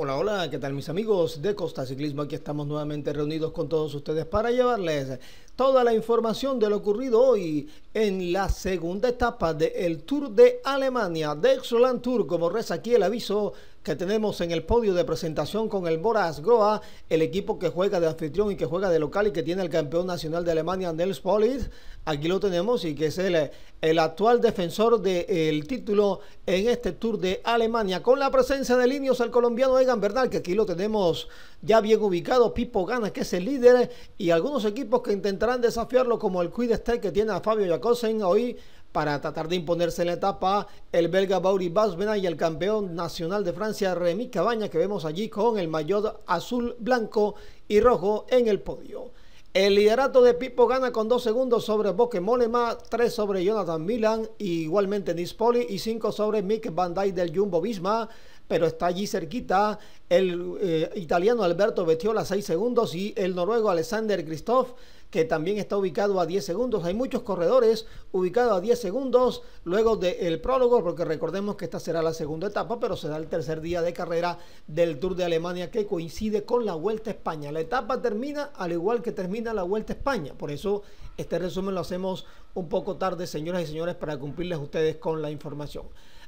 Hola, hola, ¿qué tal mis amigos de Costa Ciclismo? Aquí estamos nuevamente reunidos con todos ustedes para llevarles toda la información de lo ocurrido hoy en la segunda etapa del Tour de Alemania, de Tour, como reza aquí el aviso que tenemos en el podio de presentación con el Boras Groa, el equipo que juega de anfitrión y que juega de local y que tiene el campeón nacional de Alemania, Nels Pollitt Aquí lo tenemos y que es el, actual defensor del eh, título en este Tour de Alemania. Con la presencia de Linios, el colombiano Egan Bernal, que aquí lo tenemos ya bien ubicado. Pipo Gana, que es el líder, y algunos equipos que intentarán desafiarlo, como el Quid que tiene a Fabio Jacobsen hoy para tratar de imponerse en la etapa, el belga Bauri Basbena y el campeón nacional de Francia Remy Cabaña, que vemos allí con el maillot azul, blanco y rojo en el podio. El liderato de Pipo gana con dos segundos sobre Boque Monema, tres sobre Jonathan Milan, y igualmente Nispoli y cinco sobre Mick Van Dijk del Jumbo Visma, pero está allí cerquita el eh, italiano Alberto Betiola seis segundos y el noruego Alexander Kristoff que también está ubicado a 10 segundos. Hay muchos corredores ubicados a 10 segundos luego del prólogo, porque recordemos que esta será la segunda etapa, pero será el tercer día de carrera del Tour de Alemania que coincide con la Vuelta a España. La etapa termina al igual que termina la Vuelta a España, por eso este resumen lo hacemos un poco tarde, señoras y señores, para cumplirles ustedes con la información.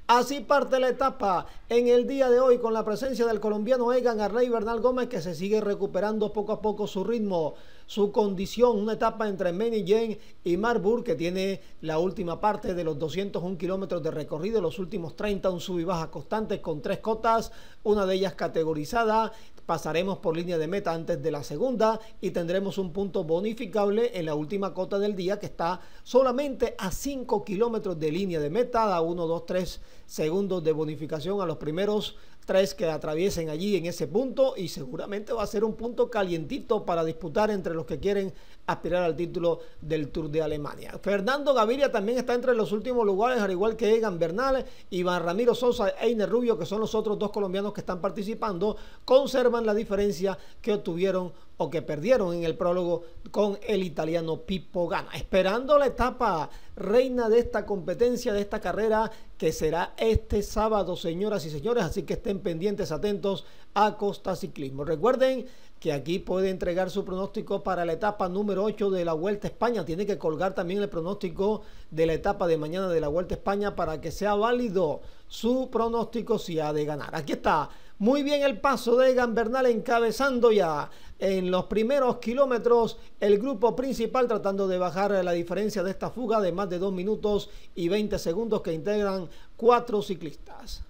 Así parte la etapa en el día de hoy con la presencia del colombiano Egan Arrey Bernal Gómez que se sigue recuperando poco a poco su ritmo su condición, una etapa entre Meningen y Marburg que tiene la última parte de los 201 kilómetros de recorrido, los últimos 30, un sub y baja constante con tres cotas, una de ellas categorizada, pasaremos por línea de meta antes de la segunda y tendremos un punto bonificable en la última cota del día que está solamente a 5 kilómetros de línea de meta, da 1, 2, 3 segundos de bonificación a los primeros tres que atraviesen allí en ese punto y seguramente va a ser un punto calientito para disputar entre los que quieren aspirar al título del Tour de Alemania. Fernando Gaviria también está entre los últimos lugares, al igual que Egan Bernal, Iván Ramiro Sosa, e Einer Rubio, que son los otros dos colombianos que están participando, conservan la diferencia que obtuvieron o que perdieron en el prólogo con el italiano Pippo Gana. Esperando la etapa reina de esta competencia, de esta carrera, que será este sábado, señoras y señores. Así que estén pendientes, atentos a Costa Ciclismo. Recuerden que aquí puede entregar su pronóstico para la etapa número 8 de la Vuelta a España. Tiene que colgar también el pronóstico de la etapa de mañana de la Vuelta a España para que sea válido su pronóstico si ha de ganar. Aquí está. Muy bien el paso de Bernal encabezando ya en los primeros kilómetros el grupo principal tratando de bajar la diferencia de esta fuga de más de 2 minutos y 20 segundos que integran cuatro ciclistas.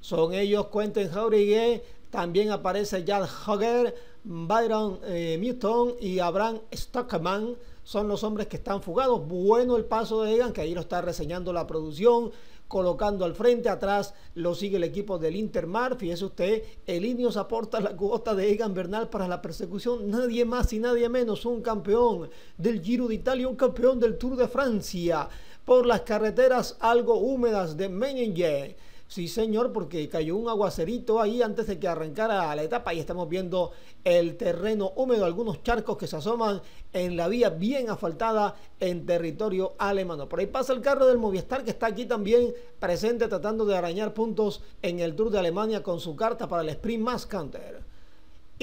Son ellos Cuenten Jauregui. También aparece Jad Hogger, Byron eh, Newton y Abraham Stockman. Son los hombres que están fugados. Bueno el paso de Egan, que ahí lo está reseñando la producción colocando al frente, atrás lo sigue el equipo del Intermar, fíjese usted, el Ineos aporta la cuota de Egan Bernal para la persecución, nadie más y nadie menos, un campeón del Giro de Italia, un campeón del Tour de Francia, por las carreteras algo húmedas de Meningen Sí, señor, porque cayó un aguacerito ahí antes de que arrancara la etapa y estamos viendo el terreno húmedo, algunos charcos que se asoman en la vía bien asfaltada en territorio alemano. Por ahí pasa el carro del Movistar que está aquí también presente tratando de arañar puntos en el Tour de Alemania con su carta para el Sprint más Counter.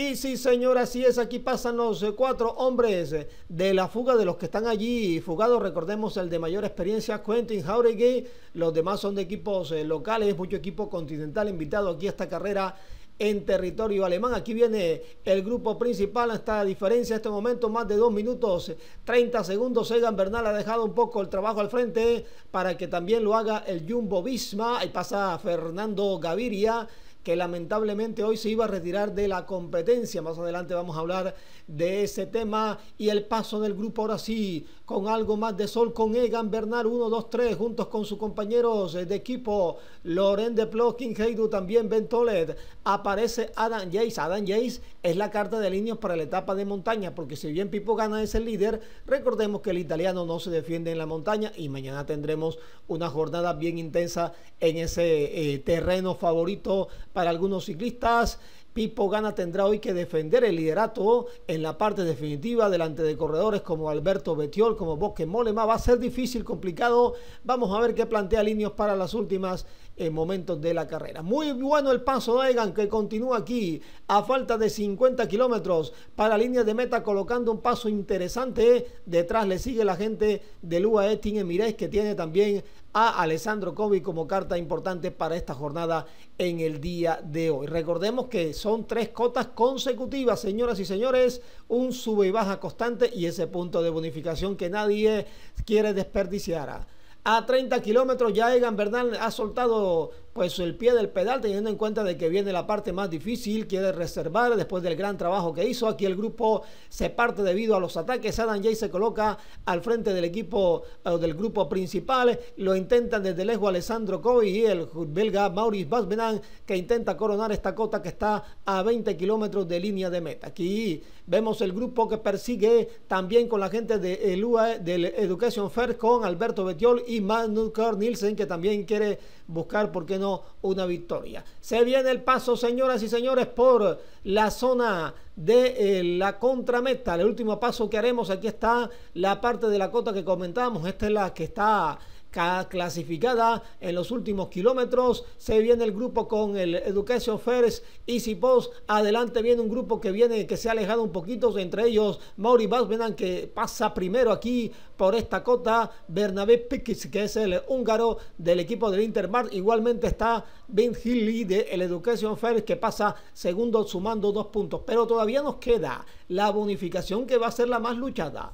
Y sí, señor, así es. Aquí pasan los eh, cuatro hombres eh, de la fuga de los que están allí fugados. Recordemos el de mayor experiencia, Quentin Jauregui. Los demás son de equipos eh, locales, mucho equipo continental invitado aquí a esta carrera en territorio alemán. Aquí viene el grupo principal. Esta diferencia en este momento, más de dos minutos 30 segundos. Egan Bernal ha dejado un poco el trabajo al frente para que también lo haga el Jumbo Visma. Ahí pasa Fernando Gaviria que lamentablemente hoy se iba a retirar de la competencia. Más adelante vamos a hablar de ese tema y el paso del grupo ahora sí, con algo más de sol, con Egan Bernal 1-2-3, juntos con sus compañeros de equipo, Loren de King Heidu, también Ben Toled Aparece Adam Jace. Adam Jace es la carta de líneas para la etapa de montaña, porque si bien Pipo Gana es el líder, recordemos que el italiano no se defiende en la montaña y mañana tendremos una jornada bien intensa en ese eh, terreno favorito para algunos ciclistas Pipo Gana tendrá hoy que defender el liderato en la parte definitiva delante de corredores como Alberto Betiol, como Bosque Molema. Va a ser difícil, complicado. Vamos a ver qué plantea Linios para las últimas eh, momentos de la carrera. Muy bueno el paso de Egan que continúa aquí a falta de 50 kilómetros para línea de meta colocando un paso interesante. Detrás le sigue la gente del UAE Team Emirates que tiene también a Alessandro Kobe como carta importante para esta jornada en el día de hoy. Recordemos que son tres cotas consecutivas, señoras y señores, un sube y baja constante y ese punto de bonificación que nadie quiere desperdiciar. A 30 kilómetros ya Egan Bernal ha soltado pues el pie del pedal, teniendo en cuenta de que viene la parte más difícil, quiere reservar después del gran trabajo que hizo. Aquí el grupo se parte debido a los ataques. Adam Jay se coloca al frente del equipo o eh, del grupo principal. Lo intentan desde lejos Alessandro Coy y el belga Maurice Basbenan, que intenta coronar esta cota que está a 20 kilómetros de línea de meta. Aquí vemos el grupo que persigue también con la gente de UAE, del Education Fair con Alberto Betiol y Magnus Carl Nielsen, que también quiere buscar, ¿por qué una victoria. Se viene el paso, señoras y señores, por la zona de eh, la contrameta. El último paso que haremos, aquí está la parte de la cota que comentábamos. Esta es la que está clasificada en los últimos kilómetros. Se viene el grupo con el Education First, Easy Post. Adelante viene un grupo que viene, que se ha alejado un poquito, entre ellos Mauri vengan que pasa primero aquí por esta cota. Bernabé piquis que es el húngaro del equipo del Intermark. Igualmente está Ben Hilly de el Education First, que pasa segundo sumando dos puntos. Pero todavía nos queda la bonificación que va a ser la más luchada.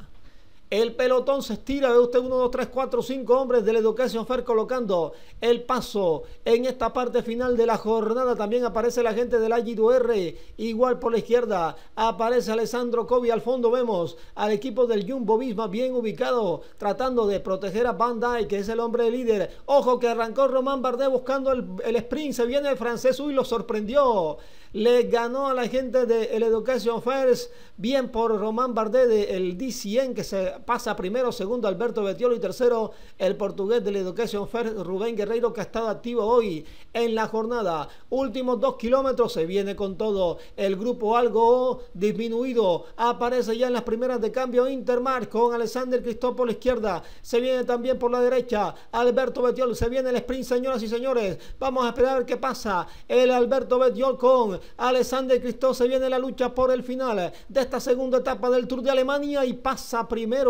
El pelotón se estira, ve usted uno, dos, 3, cuatro cinco hombres del Education Fair colocando el paso en esta parte final de la jornada. También aparece la gente del ag r igual por la izquierda. Aparece Alessandro Kobe, al fondo vemos al equipo del Jumbo Visma bien ubicado, tratando de proteger a Van que es el hombre líder. Ojo que arrancó Román Bardet buscando el, sprint, se viene el francés, y lo sorprendió le ganó a la gente del Education Fair, bien por Román Bardet del el DCN que se pasa primero, segundo Alberto Betiolo y tercero el portugués del Education Fair Rubén Guerreiro que ha estado activo hoy en la jornada. Últimos dos kilómetros se viene con todo. El grupo algo disminuido aparece ya en las primeras de cambio Intermar con Alexander Cristóbal por la izquierda. Se viene también por la derecha Alberto Betiol. Se viene el sprint, señoras y señores. Vamos a esperar a ver qué pasa. El Alberto Betiol con Alexander Cristóbal. Se viene la lucha por el final de esta segunda etapa del Tour de Alemania y pasa primero.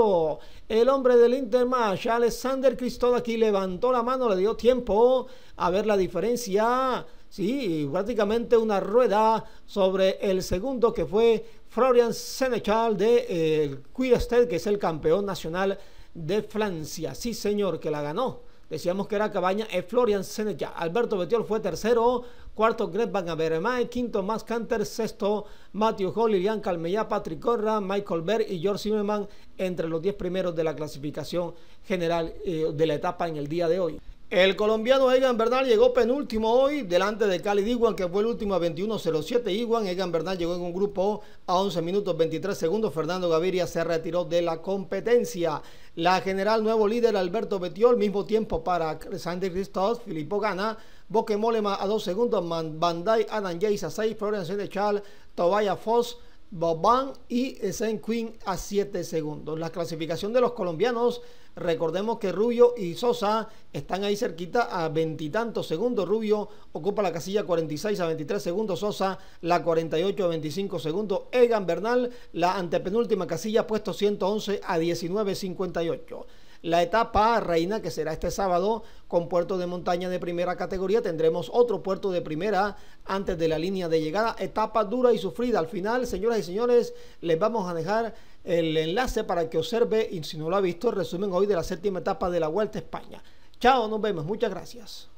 El hombre del Intermatch, Alexander Cristóbal aquí levantó la mano, le dio tiempo a ver la diferencia. Sí, prácticamente una rueda sobre el segundo que fue Florian Senechal de eh, que es el campeón nacional de Francia. Sí, señor, que la ganó. Decíamos que era Cabaña es eh, Florian Seneca. Alberto Betiol fue tercero, cuarto Greg Van Averemae, quinto Max Canter, sexto Matthew Hall, Lilian Calmellá, Patrick Corra, Michael Berg y George Zimmerman entre los diez primeros de la clasificación general eh, de la etapa en el día de hoy. El colombiano Egan Bernal llegó penúltimo hoy delante de Cali Diguan, que fue el último a 21.07. Iguan, Egan Bernal llegó en un grupo a 11 minutos 23 segundos. Fernando Gaviria se retiró de la competencia. La general nuevo líder Alberto Betiol, mismo tiempo para Sandy cristóbal Filipo Gana, Boque Molema a 2 segundos, Bandai, Adam Jace a 6, Florian Senechal, Tobaya, Foss, Bobán y Saint Queen a 7 segundos. La clasificación de los colombianos, recordemos que Rubio y Sosa están ahí cerquita a veintitantos segundos. Rubio ocupa la casilla 46 a 23 segundos, Sosa la 48 a 25 segundos. Egan Bernal la antepenúltima casilla, puesto 111 a 19.58 la etapa reina que será este sábado con puerto de montaña de primera categoría. Tendremos otro puerto de primera antes de la línea de llegada. Etapa dura y sufrida. Al final, señoras y señores, les vamos a dejar el enlace para que observe y si no lo ha visto, el resumen hoy de la séptima etapa de la Vuelta a España. Chao, nos vemos. Muchas gracias.